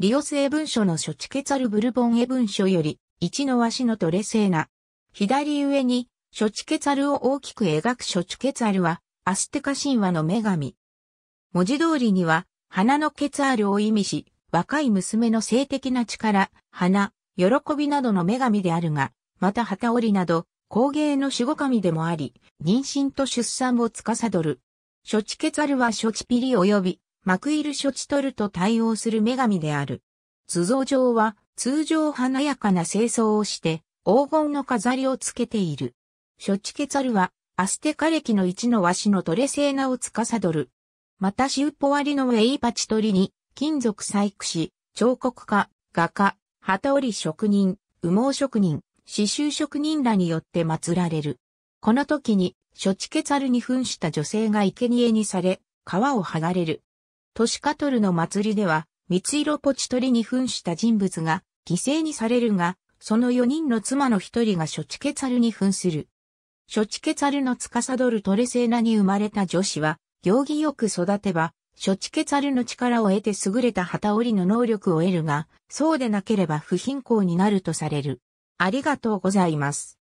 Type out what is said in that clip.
リオス英文書の書チケツァルブルボン英文書より、一の和紙のトレセーナ。左上に、書チケツァルを大きく描く書チケツァルは、アステカ神話の女神。文字通りには、花のケツァルを意味し、若い娘の性的な力、花、喜びなどの女神であるが、また旗織など、工芸の守護神でもあり、妊娠と出産を司る。諸地ケツァルは諸地ピリ及び、マクイルショチトルと対応する女神である。図像上は通常華やかな清掃をして黄金の飾りをつけている。ショチケツァルはアステカ歴の一の和紙のトレセーナを司る。またシウポワリのウェイパチトリに金属細工師、彫刻家、画家、旗織職人、羽毛職人、刺繍職人らによって祀られる。この時に、ショチケツァルに扮した女性が生贄にされ、皮を剥がれる。都市カトルの祭りでは、蜜色ポチ取りに扮した人物が犠牲にされるが、その4人の妻の一人がショチケツァルに扮する。ショチケツァルの司るトレセーナに生まれた女子は、行儀よく育てば、ショチケツァルの力を得て優れた旗織りの能力を得るが、そうでなければ不貧困になるとされる。ありがとうございます。